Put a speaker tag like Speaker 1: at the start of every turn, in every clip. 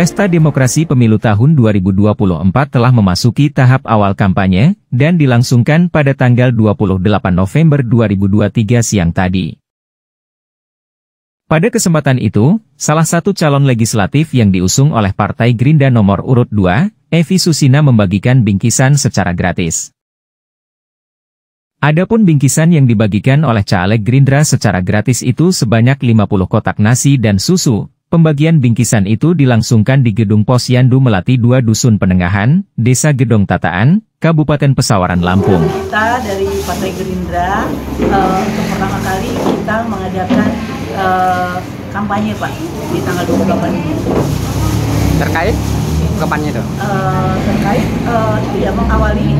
Speaker 1: Pesta Demokrasi Pemilu tahun 2024 telah memasuki tahap awal kampanye, dan dilangsungkan pada tanggal 28 November 2023 siang tadi. Pada kesempatan itu, salah satu calon legislatif yang diusung oleh Partai Gerindra nomor urut 2, Evi Susina membagikan bingkisan secara gratis. Adapun bingkisan yang dibagikan oleh caleg Gerindra secara gratis itu sebanyak 50 kotak nasi dan susu, Pembagian bingkisan itu dilangsungkan di Gedung Posyandu Melati dua Dusun Penengahan, Desa Gedong Tataan, Kabupaten Pesawaran Lampung. Kita dari Partai Gerindra, uh, untuk pertama kali kita mengadakan uh, kampanye Pak, di tanggal 28 ini. Terkait? Kampanye itu? Uh, terkait, uh, ya mengawali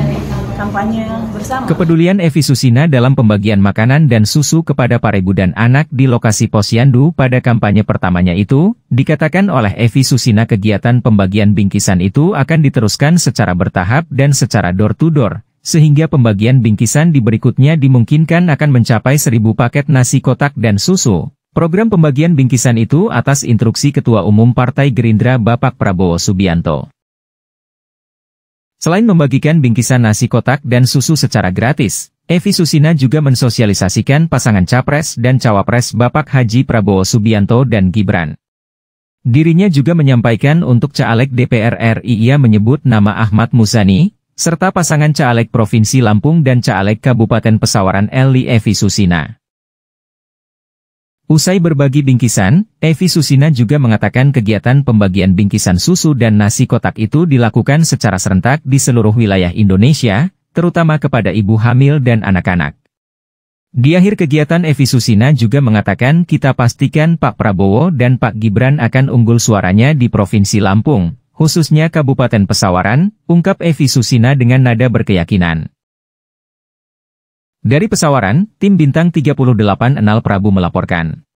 Speaker 1: kampanye bersama. Kepedulian Evi Susina dalam pembagian makanan dan susu kepada para ibu dan anak di lokasi Posyandu pada kampanye pertamanya itu, dikatakan oleh Evi Susina kegiatan pembagian bingkisan itu akan diteruskan secara bertahap dan secara door-to-door, -door, sehingga pembagian bingkisan di berikutnya dimungkinkan akan mencapai seribu paket nasi kotak dan susu. Program pembagian bingkisan itu atas instruksi Ketua Umum Partai Gerindra Bapak Prabowo Subianto. Selain membagikan bingkisan nasi kotak dan susu secara gratis, Evi Susina juga mensosialisasikan pasangan Capres dan Cawapres Bapak Haji Prabowo Subianto dan Gibran. Dirinya juga menyampaikan untuk caleg DPR RI ia menyebut nama Ahmad Musani, serta pasangan caleg Provinsi Lampung dan caleg Kabupaten Pesawaran Eli Evi Susina. Usai berbagi bingkisan, Evi Susina juga mengatakan kegiatan pembagian bingkisan susu dan nasi kotak itu dilakukan secara serentak di seluruh wilayah Indonesia, terutama kepada ibu hamil dan anak-anak. Di akhir kegiatan Evi Susina juga mengatakan kita pastikan Pak Prabowo dan Pak Gibran akan unggul suaranya di Provinsi Lampung, khususnya Kabupaten Pesawaran, ungkap Evi Susina dengan nada berkeyakinan. Dari pesawaran, tim Bintang 38 Enal Prabu melaporkan.